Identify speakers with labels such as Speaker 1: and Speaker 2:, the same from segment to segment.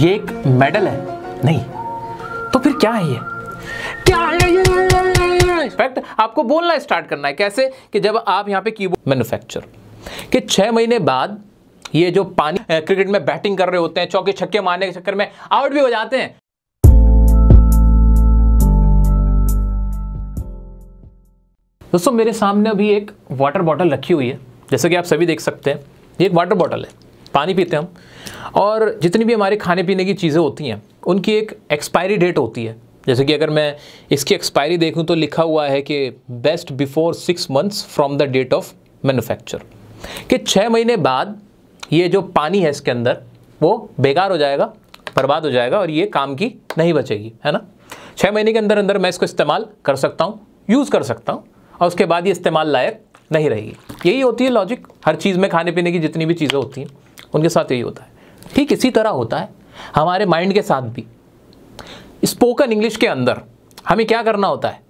Speaker 1: ये एक मेडल है नहीं तो फिर क्या है ये क्या है ये इनफैक्ट आपको बोलना स्टार्ट करना है कैसे कि जब आप यहां पे कीबोर्ड मैन्युफैक्चर कि छह महीने बाद ये जो पानी क्रिकेट में बैटिंग कर रहे होते हैं चौके छक्के मारने के चक्कर में आउट भी हो जाते हैं दोस्तों मेरे सामने अभी एक वाटर बॉटल रखी हुई है जैसे कि आप सभी देख सकते हैं ये एक वाटर बॉटल है पानी पीते हैं हम और जितनी भी हमारे खाने पीने की चीज़ें होती हैं उनकी एक एक्सपायरी डेट होती है जैसे कि अगर मैं इसकी एक्सपायरी देखूं तो लिखा हुआ है कि best before six months from the date of manufacture कि छः महीने बाद ये जो पानी है इसके अंदर वो बेकार हो जाएगा बर्बाद हो जाएगा और ये काम की नहीं बचेगी है ना छः महीने के अंदर अंदर मैं इसको इस्तेमाल कर सकता हूँ यूज़ कर सकता हूँ और उसके बाद ये इस्तेमाल लायक नहीं रहेगी यही होती है लॉजिक हर चीज़ में खाने पीने की जितनी भी चीज़ें होती हैं उनके साथ यही होता है ठीक इसी तरह होता है हमारे माइंड के साथ भी स्पोकन इंग्लिश के अंदर हमें क्या करना होता है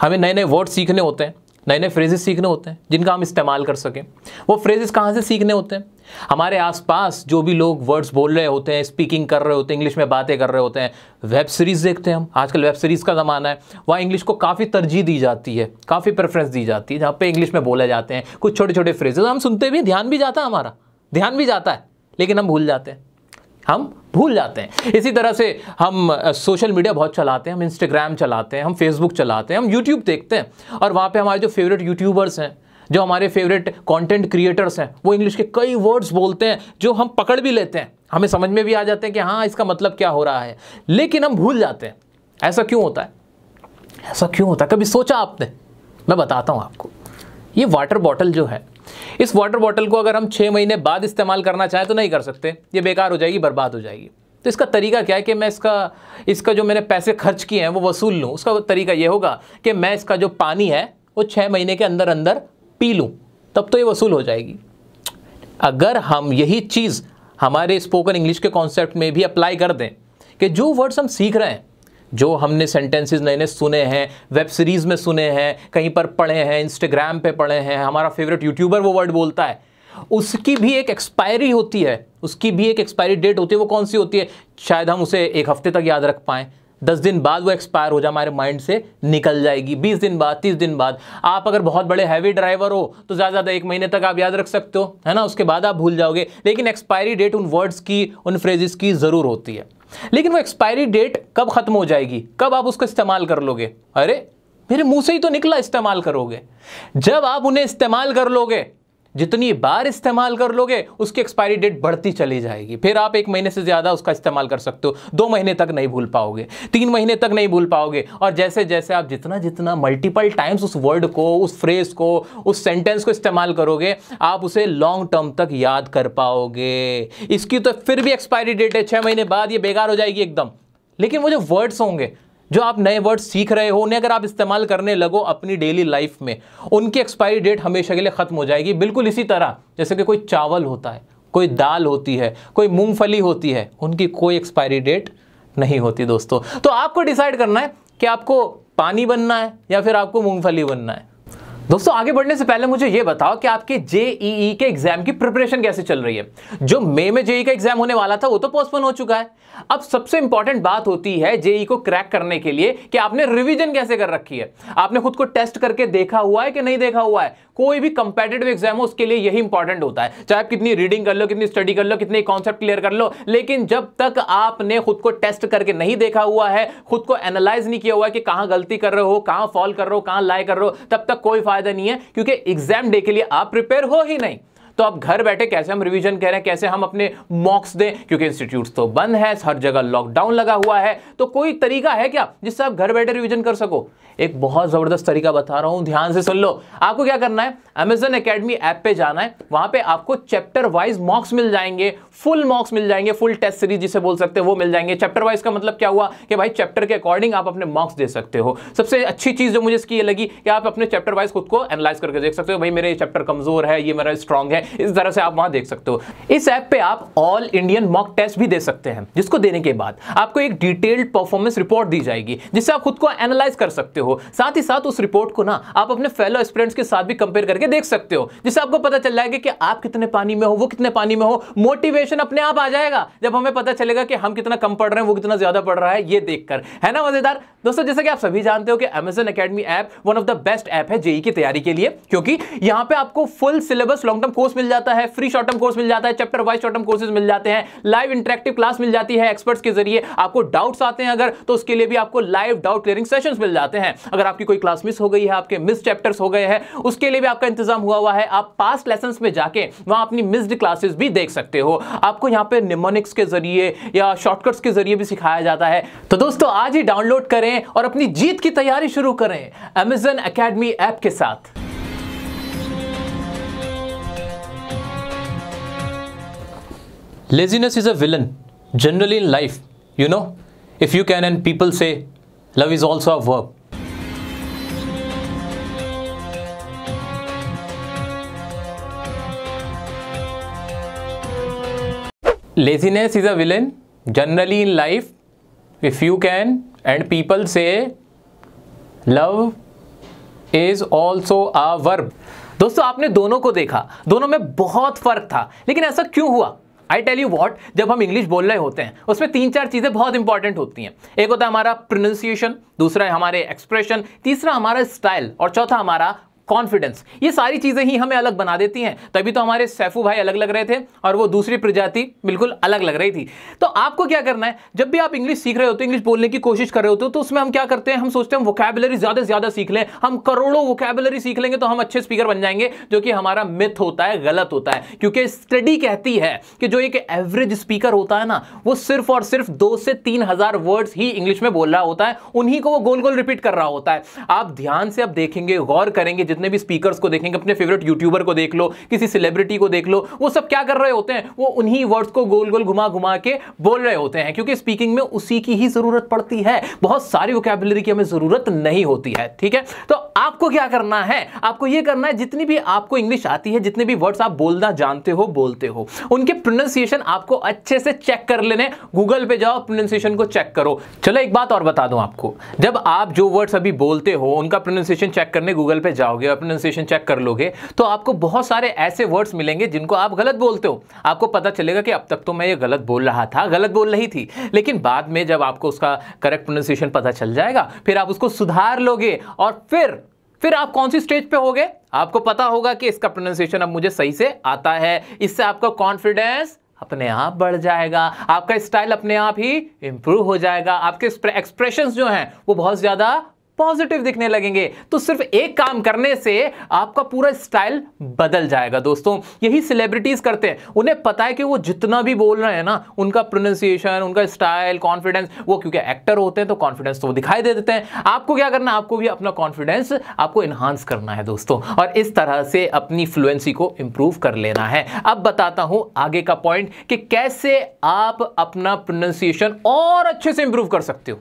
Speaker 1: हमें नए नए वर्ड सीखने होते हैं नए नए फ्रेजेस सीखने होते हैं जिनका हम इस्तेमाल कर सकें वो फ्रेजेस कहाँ से सीखने होते हैं हमारे आसपास जो भी लोग वर्ड्स बोल रहे होते हैं स्पीकिंग कर रहे होते हैं इंग्लिश में बातें कर रहे होते हैं वेब सीरीज़ देखते हैं हम आजकल वेब सीरीज़ का ज़माना है वहाँ इंग्लिश को काफ़ी तरजीह दी जाती है काफ़ी प्रेफरेंस दी जाती है जहाँ पे इंग्लिश में बोले जाते हैं कुछ छोटे छोटे फ्रेजेस हम सुनते भी ध्यान भी जाता है हमारा ध्यान भी जाता है लेकिन हम भूल जाते हैं हम भूल जाते हैं इसी तरह से हम सोशल मीडिया बहुत चलाते हैं हम इंस्टाग्राम चलाते हैं हम फेसबुक चलाते हैं हम यूट्यूब देखते हैं और वहाँ पे हमारे जो फेवरेट यूट्यूबर्स हैं जो हमारे फेवरेट कंटेंट क्रिएटर्स हैं वो इंग्लिश के कई वर्ड्स बोलते हैं जो हम पकड़ भी लेते हैं हमें समझ में भी आ जाते हैं कि हाँ इसका मतलब क्या हो रहा है लेकिन हम भूल जाते हैं ऐसा क्यों होता है ऐसा क्यों होता है कभी सोचा आपने मैं बताता हूँ आपको ये वाटर बॉटल जो है इस वाटर बॉटल को अगर हम छः महीने बाद इस्तेमाल करना चाहें तो नहीं कर सकते ये बेकार हो जाएगी बर्बाद हो जाएगी तो इसका तरीका क्या है कि मैं इसका इसका जो मैंने पैसे खर्च किए हैं वो वसूल लूँ उसका तरीका ये होगा कि मैं इसका जो पानी है वो छः महीने के अंदर अंदर पी लूँ तब तो ये वसूल हो जाएगी अगर हम यही चीज़ हमारे स्पोकन इंग्लिश के कॉन्सेप्ट में भी अप्लाई कर दें कि जो वर्ड्स हम सीख रहे हैं जो हमने सेंटेंसेस नए नए सुने हैं वेब सीरीज़ में सुने हैं कहीं पर पढ़े हैं इंस्टाग्राम पे पढ़े हैं हमारा फेवरेट यूट्यूबर वो वर्ड बोलता है उसकी भी एक एक्सपायरी होती है उसकी भी एक एक्सपायरी डेट होती है वो कौन सी होती है शायद हम उसे एक हफ्ते तक याद रख पाएँ दस दिन बाद वो एक्सपायर हो जाए हमारे माइंड से निकल जाएगी बीस दिन बाद तीस दिन बाद आप अगर बहुत बड़े हैवी ड्राइवर हो तो ज़्यादा ज़्यादा एक महीने तक आप याद रख सकते हो है ना उसके बाद आप भूल जाओगे लेकिन एक्सपायरी डेट उन वर्ड्स की उन फ्रेजेस की ज़रूर होती है लेकिन वो एक्सपायरी डेट कब ख़त्म हो जाएगी कब आप उसको इस्तेमाल कर लोगे अरे मेरे मुंह से ही तो निकला इस्तेमाल करोगे जब आप उन्हें इस्तेमाल कर लोगे जितनी बार इस्तेमाल कर लोगे उसकी एक्सपायरी डेट बढ़ती चली जाएगी फिर आप एक महीने से ज़्यादा उसका इस्तेमाल कर सकते हो दो महीने तक नहीं भूल पाओगे तीन महीने तक नहीं भूल पाओगे और जैसे जैसे आप जितना जितना मल्टीपल टाइम्स उस वर्ड को उस फ्रेज को उस सेंटेंस को इस्तेमाल करोगे आप उसे लॉन्ग टर्म तक याद कर पाओगे इसकी तो फिर भी एक्सपायरी डेट है छः महीने बाद ये बेकार हो जाएगी एकदम लेकिन वो जो वर्ड्स होंगे जो आप नए वर्ड सीख रहे हो उन्हें अगर आप इस्तेमाल करने लगो अपनी डेली लाइफ में उनकी एक्सपायरी डेट हमेशा के लिए ख़त्म हो जाएगी बिल्कुल इसी तरह जैसे कि कोई चावल होता है कोई दाल होती है कोई मूंगफली होती है उनकी कोई एक्सपायरी डेट नहीं होती दोस्तों तो आपको डिसाइड करना है कि आपको पानी बनना है या फिर आपको मूंगफली बनना है दोस्तों आगे बढ़ने से पहले मुझे ये बताओ कि आपके जेईई के एग्जाम की प्रिपरेशन कैसे चल रही है जो मई में जेई का एग्जाम होने वाला था वो तो पोस्टपोन हो चुका है अब सबसे इंपॉर्टेंट बात होती है जेई को क्रैक करने के लिए कि आपने रिवीजन कैसे कर रखी है आपने खुद को टेस्ट करके देखा हुआ है कि नहीं देखा हुआ है कोई भी कंपेटेटिव एग्जाम हो उसके लिए यही इंपॉर्टेंट होता है चाहे आप कितनी रीडिंग कर लो कितनी स्टडी कर लो कितने कॉन्सेप्ट क्लियर कर लो लेकिन जब तक आपने खुद को टेस्ट करके नहीं देखा हुआ है खुद को एनालाइज नहीं किया हुआ है कि कहां गलती कर रहे हो कहां फॉल कर रहे हो कहां लाई कर रहे हो तब तक कोई फायदा नहीं है क्योंकि एग्जाम डे के लिए आप प्रिपेयर हो ही नहीं तो आप घर बैठे कैसे हम रिवीजन कह रहे हैं कैसे हम अपने मॉक्स दें क्योंकि इंस्टीट्यूट तो बंद है हर जगह लॉकडाउन लगा हुआ है तो कोई तरीका है क्या जिससे आप घर बैठे रिवीजन कर सको एक बहुत ज़बरदस्त तरीका बता रहा हूं ध्यान से सुन लो आपको क्या करना है अमेजन अकेडमी ऐप पे जाना है वहां पे आपको चैप्टर वाइज मॉक्स मिल जाएंगे फुल मॉक्स मिल जाएंगे फुल टेस्ट सीरीज जिसे बोल सकते हैं वो मिल जाएंगे चैप्टर वाइज का मतलब क्या हुआ कि भाई चैप्टर के अकॉर्डिंग आप अपने मॉक्स दे सकते हो सबसे अच्छी चीज़ जो मुझे इसकी ये लगी कि आप अपने चैप्टर वाइज खुद को एनालाइज करके देख सकते हो भाई मेरे चैप्टर कमज़ोर है ये मेरा स्ट्रॉन्ग है इस तरह से आप वहाँ देख सकते हो इस ऐप पे आप ऑल इंडियन मॉक टेस्ट भी दे सकते हैं जिसको देने के बाद आपको एक डिटेल्ड परफॉर्मेंस रिपोर्ट दी जाएगी जिससे आप खुद को एनालाइज कर सकते हो हो साथ ही साथ उस रिपोर्ट को ना आप अपने फेलो स्टूडेंट्स के साथ भी कंपेयर करके देख सकते हो जिससे आपको पता चल जाएगा कि आप कितने पानी में हो वो कितने पानी में हो मोटिवेशन अपने आप आ जाएगा जब हमें पता चलेगा कि हम कितना कम पढ़ रहे हैं वो कितना ज्यादा पढ़ रहा है ये देखकर है ना मजेदार दोस्तों जैसा कि आप सभी जानते हो कि Amazon academy app one of the best app है जेई e की तैयारी के लिए क्योंकि यहां पर आपको full syllabus long term course मिल जाता है फ्री शॉर्ट टर्म कोर्स मिल जाता है chapter wise short term courses मिल जाते हैं लाइव इंटरेक्टिव क्लास मिल जाती है एक्सपर्ट्स के जरिए आपको डाउट्स आते हैं अगर तो उसके लिए भी आपको लाइव डाउट क्लियरिंग सेशन मिल जाते हैं अगर आपकी कोई क्लास मिस हो गई है आपके मिस चैप्टर्स हो गए हैं उसके लिए भी आपका इंतजाम हुआ हुआ है आप पास्ट लेसन में जाके वहां अपनी मिस्ड क्लासेस भी देख सकते हो आपको यहाँ पे निमोनिक्स के जरिए या शॉर्टकट्स के जरिए भी सिखाया जाता है तो दोस्तों आज ही डाउनलोड करें और अपनी जीत की तैयारी शुरू करें अमेजन अकेडमी ऐप के साथ laziness is a villain generally in life you know if you can and people say love is also a work laziness is a villain generally in life if you can and people say love is also a verb दोस्तों आपने दोनों को देखा दोनों में बहुत फर्क था लेकिन ऐसा क्यों हुआ आई टेल यू वॉट जब हम इंग्लिश बोल रहे होते हैं उसमें तीन चार चीज़ें बहुत इंपॉर्टेंट होती हैं एक होता है हमारा प्रोनाउंसिएशन दूसरा है हमारे एक्सप्रेशन तीसरा हमारा स्टाइल और चौथा हमारा कॉन्फिडेंस ये सारी चीज़ें ही हमें अलग बना देती हैं तभी तो हमारे सैफू भाई अलग लग रहे थे और वो दूसरी प्रजाति बिल्कुल अलग लग रही थी तो आपको क्या करना है जब भी आप इंग्लिश सीख रहे होते हो इंग्लिश बोलने की कोशिश कर रहे होते हो तो उसमें हम क्या करते हैं हम सोचते हैं वोकैबुलरी ज़्यादा से ज़्यादा सीख लें हम करोड़ों वोकैबुलरी सीख लेंगे तो हम अच्छे स्पीकर बन जाएंगे जो कि हमारा मिथ होता है गलत होता है क्योंकि स्टडी कहती है कि जो एक एवरेज स्पीकर होता है ना वो सिर्फ और सिर्फ दो से तीन हज़ार वर्ड्स ही इंग्लिश में बोल रहा होता है उन्हीं को वो गोल गोल रिपीट कर रहा होता है आप ध्यान से अब देखेंगे गौर करेंगे जितने भी स्पीकर्स को देखेंगे अपने फेवरेट यूट्यूबर को देख लो किसी सेलिब्रिटी को देख लो वो सब क्या कर रहे होते हैं वो उन्हीं वर्ड्स को गोल गोल घुमा घुमा के बोल रहे होते हैं क्योंकि स्पीकिंग में उसी की ही जरूरत पड़ती है बहुत सारी वोकेबलरी की हमें जरूरत नहीं होती है ठीक है तो आपको क्या करना है आपको यह करना है जितनी भी आपको इंग्लिश आती है जितने भी वर्ड्स आप बोलना जानते हो बोलते हो उनके प्रोनाउंसिएशन आपको अच्छे से चेक कर लेने गूगल पे जाओ प्रोनाउंसिएशन को चेक करो चलो एक बात और बता दूं आपको जब आप जो वर्ड्स अभी बोलते हो उनका प्रोनाउंसिएशन चेक करने गूगल पे जाओगे जाओगे और प्रोनाउंसिएशन चेक कर लोगे तो आपको बहुत सारे ऐसे वर्ड्स मिलेंगे जिनको आप गलत बोलते हो आपको पता चलेगा कि अब तक तो मैं ये गलत बोल रहा था गलत बोल रही थी लेकिन बाद में जब आपको उसका करेक्ट प्रोनाउंसिएशन पता चल जाएगा फिर आप उसको सुधार लोगे और फिर फिर आप कौन सी स्टेज पे होगे आपको पता होगा कि इसका प्रोनाउंसिएशन अब मुझे सही से आता है इससे आपका कॉन्फिडेंस अपने आप बढ़ जाएगा आपका स्टाइल अपने आप ही इंप्रूव हो जाएगा आपके एक्सप्रेशंस जो हैं वो बहुत ज़्यादा पॉजिटिव दिखने लगेंगे तो सिर्फ एक काम करने से आपका पूरा स्टाइल बदल जाएगा दोस्तों यही सेलिब्रिटीज करते हैं उन्हें पता है कि वो जितना भी बोल रहे हैं ना उनका प्रोनाउंसिएशन उनका स्टाइल कॉन्फिडेंस वो क्योंकि एक्टर होते हैं तो कॉन्फिडेंस तो वो दिखाई दे देते हैं आपको क्या करना आपको भी अपना कॉन्फिडेंस आपको इन्हांस करना है दोस्तों और इस तरह से अपनी फ्लुएंसी को इंप्रूव कर लेना है अब बताता हूं आगे का पॉइंट कि कैसे आप अपना प्रोनाउंसिएशन और अच्छे से इंप्रूव कर सकते हो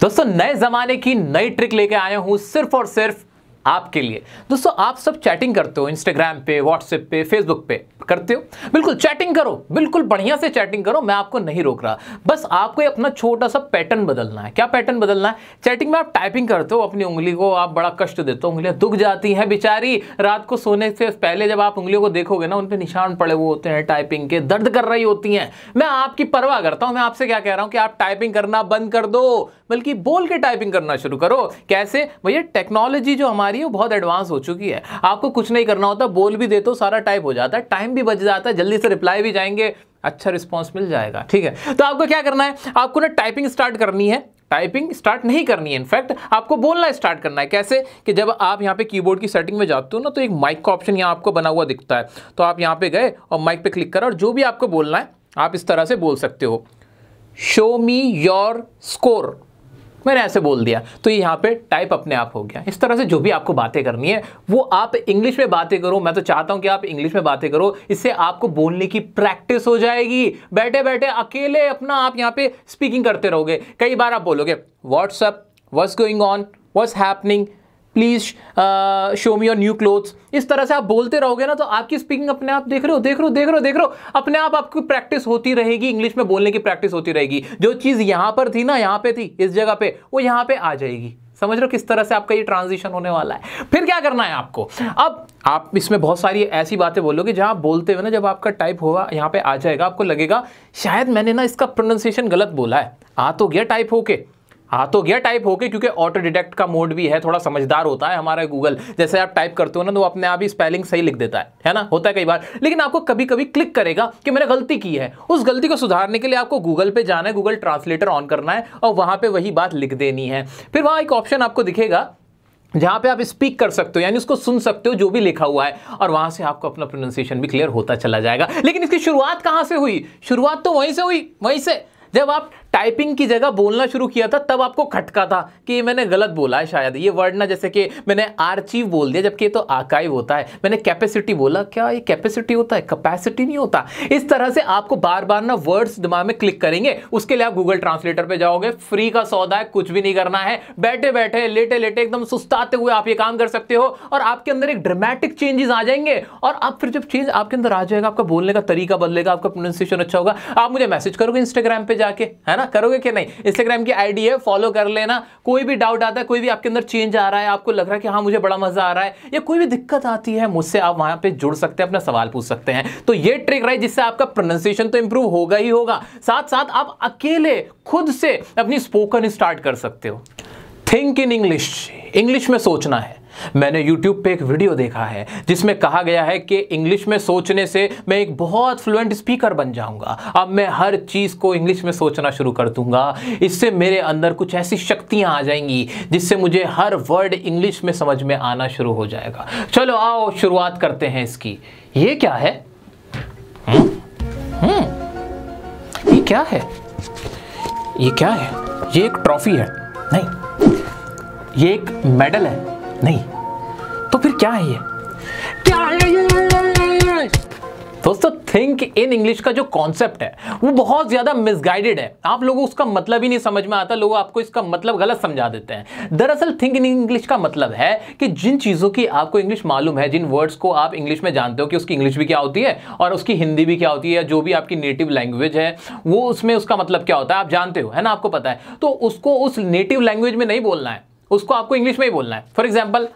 Speaker 1: दोस्तों नए जमाने की नई ट्रिक लेके आया हूं सिर्फ और सिर्फ आपके लिए दोस्तों आप सब चैटिंग करते हो इंस्टाग्राम पे व्हाट्सएप पे फेसबुक पे करते हो बिल्कुल चैटिंग करो बिल्कुल बढ़िया से चैटिंग करो मैं आपको नहीं रोक रहा बस आपको अपना छोटा सा पैटर्न बदलना है क्या पैटर्न बदलना है चैटिंग में आप टाइपिंग करते हो अपनी उंगली को आप बड़ा कष्ट देते हो उंगलियां दुख जाती हैं बेचारी रात को सोने से पहले जब आप उंगलियों को देखोगे ना उन पर निशान पड़े हुए होते हैं टाइपिंग के दर्द कर रही होती हैं मैं आपकी परवाह करता हूं मैं आपसे क्या कह रहा हूं कि आप टाइपिंग करना बंद कर दो बल्कि बोल के टाइपिंग करना शुरू करो कैसे भैया टेक्नोलॉजी जो हमारी रही है वो बहुत एडवांस हो चुकी है आपको कुछ नहीं करना होता बोल भी दे तो सारा टाइप हो जाता है टाइम भी बच जाता है जल्दी से रिप्लाई भी जाएंगे अच्छा रिस्पॉन्स मिल जाएगा ठीक है तो आपको क्या करना है आपको ना टाइपिंग स्टार्ट करनी है टाइपिंग स्टार्ट नहीं करनी है इनफैक्ट आपको बोलना स्टार्ट करना है कैसे कि जब आप यहाँ पे कीबोर्ड की सेटिंग में जाते हो ना तो एक माइक का ऑप्शन यहाँ आपको बना हुआ दिखता है तो आप यहाँ पे गए और माइक पे क्लिक करा और जो भी आपको बोलना है आप इस तरह से बोल सकते हो शो मी योर स्कोर मैंने ऐसे बोल दिया तो यहाँ पे टाइप अपने आप हो गया इस तरह से जो भी आपको बातें करनी है वो आप इंग्लिश में बातें करो मैं तो चाहता हूँ कि आप इंग्लिश में बातें करो इससे आपको बोलने की प्रैक्टिस हो जाएगी बैठे बैठे अकेले अपना आप यहाँ पे स्पीकिंग करते रहोगे कई बार आप बोलोगे WhatsApp what's going on what's happening please show me your new clothes इस तरह से आप बोलते रहोगे ना तो आपकी स्पीकिंग अपने आप देख रहे हो देख रहे हो देख रहे हो देख रहे हो अपने आप आपकी प्रैक्टिस होती रहेगी इंग्लिश में बोलने की प्रैक्टिस होती रहेगी जो चीज़ यहाँ पर थी ना यहाँ पे थी इस जगह पे वो यहाँ पे आ जाएगी समझ रहे हो किस तरह से आपका ये ट्रांजिशन होने वाला है फिर क्या करना है आपको अब आप इसमें बहुत सारी ऐसी बातें बोलोगे जहाँ आप बोलते हुए ना जब आपका टाइप होगा यहाँ पे आ जाएगा आपको लगेगा शायद मैंने ना इसका प्रोनाउंसिएशन गलत बोला है आ तो गया टाइप होके हाँ तो गया टाइप होके क्योंकि ऑटो डिटेक्ट का मोड भी है थोड़ा समझदार होता है हमारा गूगल जैसे आप टाइप करते हो ना तो अपने आप ही स्पेलिंग सही लिख देता है है ना होता है कई बार लेकिन आपको कभी कभी क्लिक करेगा कि मैंने गलती की है उस गलती को सुधारने के लिए आपको गूगल पे जाना है गूगल ट्रांसलेटर ऑन करना है और वहां पर वही बात लिख देनी है फिर वहां एक ऑप्शन आपको दिखेगा जहाँ पे आप स्पीक कर सकते हो यानी उसको सुन सकते हो जो भी लिखा हुआ है और वहाँ से आपको अपना प्रोनाउंसिएशन भी क्लियर होता चला जाएगा लेकिन इसकी शुरुआत कहाँ से हुई शुरुआत तो वहीं से हुई वहीं से जब आप टाइपिंग की जगह बोलना शुरू किया था तब आपको खटका था कि मैंने गलत बोला है शायद ये वर्ड ना जैसे कि मैंने आर्चीव बोल दिया जबकि ये तो आकाइव होता है मैंने कैपेसिटी बोला क्या ये कैपेसिटी होता है कैपेसिटी नहीं होता इस तरह से आपको बार बार ना वर्ड्स दिमाग में क्लिक करेंगे उसके लिए आप गूगल ट्रांसलेटर पर जाओगे फ्री का सौदा है कुछ भी नहीं करना है बैठे बैठे लेटे लेटे एकदम सुस्ताते हुए आप ये काम कर सकते हो और आपके अंदर एक ड्रामेटिक चेंजेस आ जाएंगे और आप फिर जब चेंज आपके अंदर आ जाएगा आपका बोलने का तरीका बदलेगा आपका प्रोनाउंसिएशन अच्छा होगा आप मुझे मैसेज करोगे इंस्टाग्राम पर जाके है ना ना करोगे कि नहीं इंस्टाग्राम की आईडी है फॉलो कर लेना कोई भी डाउट आता है कोई भी आपके अंदर चेंज आ रहा है आपको लग रहा है कि हाँ मुझे बड़ा मजा आ रहा है या कोई भी दिक्कत आती है मुझसे आप वहां पर जुड़ सकते हैं अपना सवाल पूछ सकते हैं तो ये ट्रिक रही जिससे आपका प्रोनाउंसिएशन तो इंप्रूव होगा ही होगा साथ साथ आप अकेले खुद से अपनी स्पोकन स्टार्ट कर सकते हो थिंक इन इंग्लिश इंग्लिश में सोचना है मैंने यूट्यूब पे एक वीडियो देखा है जिसमें कहा गया है कि इंग्लिश में सोचने से मैं एक बहुत फ्लुएंट स्पीकर बन जाऊंगा अब मैं हर चीज़ को इंग्लिश में सोचना शुरू कर दूंगा इससे मेरे अंदर कुछ ऐसी शक्तियां आ जाएंगी जिससे मुझे हर वर्ड इंग्लिश में समझ में आना शुरू हो जाएगा चलो आओ शुरुआत करते हैं इसकी ये क्या है हुँ? हम्म, हुँ? हम्म, ये क्या है ये क्या है ये एक ट्रॉफी है नहीं ये एक मेडल है नहीं तो फिर क्या है ये क्या है दोस्तों थिंक इन इंग्लिश का जो कॉन्सेप्ट है वो बहुत ज़्यादा मिसगाइडेड है आप लोगों उसका मतलब ही नहीं समझ में आता लोग आपको इसका मतलब गलत समझा देते हैं दरअसल थिंक इन इंग्लिश का मतलब है कि जिन चीज़ों की आपको इंग्लिश मालूम है जिन वर्ड्स को आप इंग्लिश में जानते हो कि उसकी इंग्लिश भी क्या होती है और उसकी हिंदी भी क्या होती है जो भी आपकी नेटिव लैंग्वेज है वो उसमें उसका मतलब क्या होता है आप जानते हो है ना आपको पता है तो उसको उस नेटिव लैंग्वेज में नहीं बोलना है उसको आपको इंग्लिश में ही बोलना है फॉर एग्जाम्पल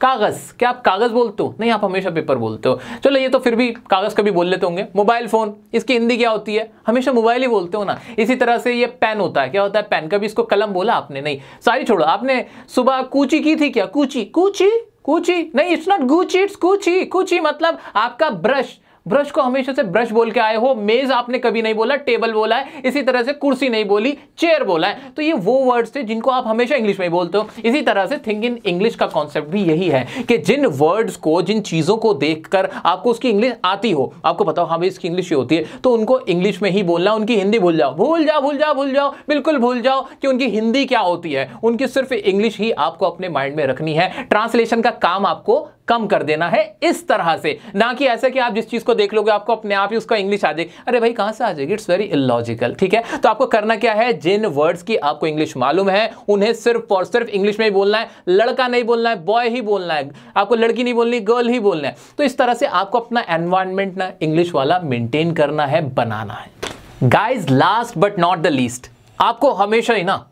Speaker 1: कागज़ क्या आप कागज़ बोलते हो नहीं आप हमेशा पेपर बोलते हो चलो ये तो फिर भी कागज़ कभी बोल लेते होंगे मोबाइल फ़ोन इसकी हिंदी क्या होती है हमेशा मोबाइल ही बोलते हो ना इसी तरह से ये पेन होता है क्या होता है पेन कभी इसको कलम बोला आपने नहीं सारी छोड़ो आपने सुबह कूची की थी क्या कूची कूची कूची नहीं इट्स नॉट गुची इट्स कूची कूची मतलब आपका ब्रश ब्रश को हमेशा से ब्रश बोल के आए हो मेज आपने कभी नहीं बोला टेबल बोला है इसी तरह से कुर्सी नहीं बोली चेयर बोला है तो ये वो वर्ड्स थे जिनको आप हमेशा इंग्लिश में बोलते हो इसी तरह से थिंक इन इंग्लिश का कॉन्सेप्ट भी यही है कि जिन वर्ड्स को जिन चीज़ों को देख आपको उसकी इंग्लिश आती हो आपको बताओ हाँ भाई इसकी इंग्लिश ही होती है तो उनको इंग्लिश में ही बोलना उनकी हिंदी भूल जाओ भूल जाओ भूल जाओ भूल जाओ बिल्कुल भूल जाओ कि उनकी हिंदी क्या होती है उनकी सिर्फ इंग्लिश ही आपको अपने माइंड में रखनी है ट्रांसलेशन का काम आपको कम कर देना है इस तरह से ना कि ऐसा कि आप जिस चीज़ को देख लोगे आपको अपने आप ही उसका इंग्लिश आ जाएगी अरे भाई कहां से आ जाएगी इट्स वेरी इलॉजिकल ठीक है तो आपको करना क्या है जिन वर्ड्स की आपको इंग्लिश मालूम है उन्हें सिर्फ और सिर्फ इंग्लिश में ही बोलना है लड़का नहीं बोलना है बॉय ही बोलना है आपको लड़की नहीं बोलनी गर्ल ही बोलना है तो इस तरह से आपको अपना एनवायरमेंट ना इंग्लिश वाला मेंटेन करना है बनाना है guys last but not the least आपको हमेशा ही ना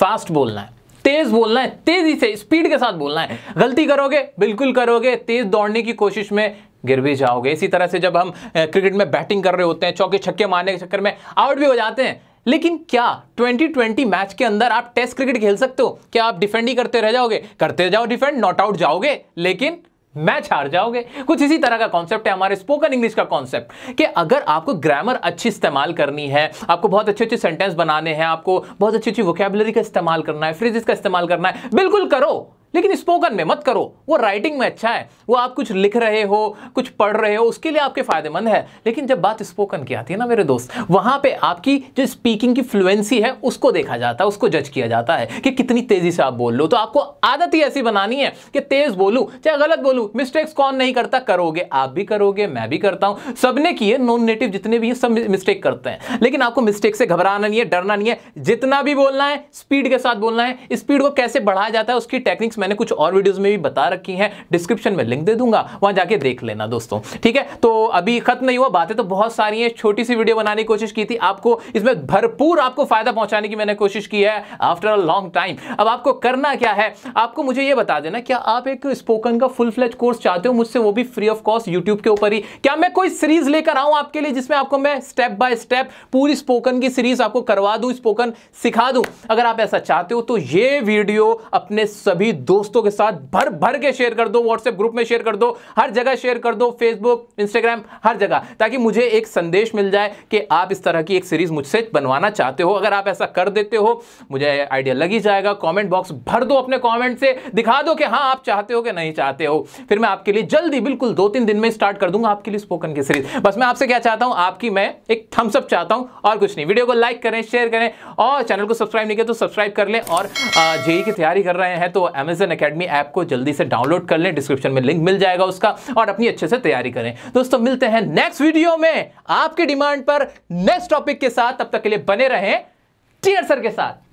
Speaker 1: फास्ट बोलना है तेज बोलना है तेजी से स्पीड के साथ बोलना है गलती करोगे बिल्कुल करोगे तेज दौड़ने की कोशिश में गिर भी जाओगे इसी तरह से जब हम क्रिकेट में बैटिंग कर रहे होते हैं चौके छक्के मारने के चक्कर में आउट भी हो जाते हैं लेकिन क्या 2020 मैच के अंदर आप टेस्ट क्रिकेट खेल सकते हो क्या आप डिफेंड ही करते रह जाओगे करते जाओ डिफेंड नॉट आउट जाओगे लेकिन मैच हार जाओगे कुछ इसी तरह का कॉन्सेप्ट है हमारे स्पोकन इंग्लिश का कॉन्सेप्ट कि अगर आपको ग्रामर अच्छी इस्तेमाल करनी है आपको बहुत अच्छे अच्छे सेंटेंस बनाने हैं आपको बहुत अच्छी अच्छी वोकेबलरी का इस्तेमाल करना है फ्रेजेस का इस्तेमाल करना है बिल्कुल करो लेकिन स्पोकन में मत करो वो राइटिंग में अच्छा है वो आप कुछ लिख रहे हो कुछ पढ़ रहे हो उसके लिए आपके फायदेमंद है लेकिन जब बात स्पोकन की आती है ना मेरे दोस्त वहां पे आपकी जो स्पीकिंग की फ्लुएंसी है उसको देखा जाता है उसको जज किया जाता है कि कितनी तेज़ी से आप बोल लो तो आपको आदत ही ऐसी बनानी है कि तेज़ बोलूँ चाहे गलत बोलूँ मिस्टेक्स कौन नहीं करता करोगे आप भी करोगे मैं भी करता हूँ सबने किए नॉन नेटिव जितने भी हैं सब मिस्टेक करते हैं लेकिन आपको मिस्टेक से घबराना नहीं है डरना नहीं है जितना भी बोलना है स्पीड के साथ बोलना है स्पीड को कैसे बढ़ाया जाता है उसकी टेक्निक्स मैंने कुछ और वीडियोस में भी बता रखी हैं डिस्क्रिप्शन में लिंक दे दूंगा वहां जाके देख लेना दोस्तों ठीक है तो अभी खत्म नहीं हुआ बातें तो बहुत सारी हैं छोटी सी वीडियो बनाने की कोशिश की थी आपको इसमें भरपूर आपको फायदा पहुंचाने की मैंने कोशिश की है आफ्टर अ लॉन्ग टाइम अब आपको करना क्या है आपको मुझे यह बता देना क्या आप एक स्पोकन का फुल फ्लेज कोर्स चाहते हो मुझसे वो भी फ्री ऑफ कॉस्ट यूट्यूब के ऊपर ही क्या मैं कोई सीरीज लेकर आऊं आपके लिए जिसमें आपको मैं स्टेप बाय स्टेप पूरी स्पोकन की सीरीज आपको करवा दूं स्पोकन सिखा दूं अगर आप ऐसा चाहते हो तो ये वीडियो अपने सभी दो दोस्तों के साथ भर भर के शेयर कर दो व्हाट्सएप ग्रुप में शेयर कर दो हर जगह शेयर कर दो फेसबुक इंस्टाग्राम हर जगह ताकि मुझे एक संदेश मिल जाए कि आप इस तरह की एक सीरीज मुझसे बनवाना चाहते हो अगर आप ऐसा कर देते हो मुझे आइडिया लग ही जाएगा कॉमेंट बॉक्स भर दो अपने कॉमेंट से दिखा दो कि हाँ आप चाहते हो कि नहीं चाहते हो फिर मैं आपके लिए जल्दी बिल्कुल दो तीन दिन में स्टार्ट कर दूंगा आपके लिए स्पोकन की सीरीज बस मैं आपसे क्या चाहता हूँ आपकी मैं एक थम्सअप चाहता हूँ और कुछ नहीं वीडियो को लाइक करें शेयर करें और चैनल को सब्सक्राइब नहीं किया तो सब्सक्राइब कर लें और जेई e की तैयारी कर रहे हैं तो एम अमेजन अकेडमी ऐप को जल्दी से डाउनलोड कर लें डिस्क्रिप्शन में लिंक मिल जाएगा उसका और अपनी अच्छे से तैयारी करें दोस्तों मिलते हैं नेक्स्ट वीडियो में आपके डिमांड पर नेक्स्ट टॉपिक के साथ तब तक के लिए बने रहें टीयर सर के साथ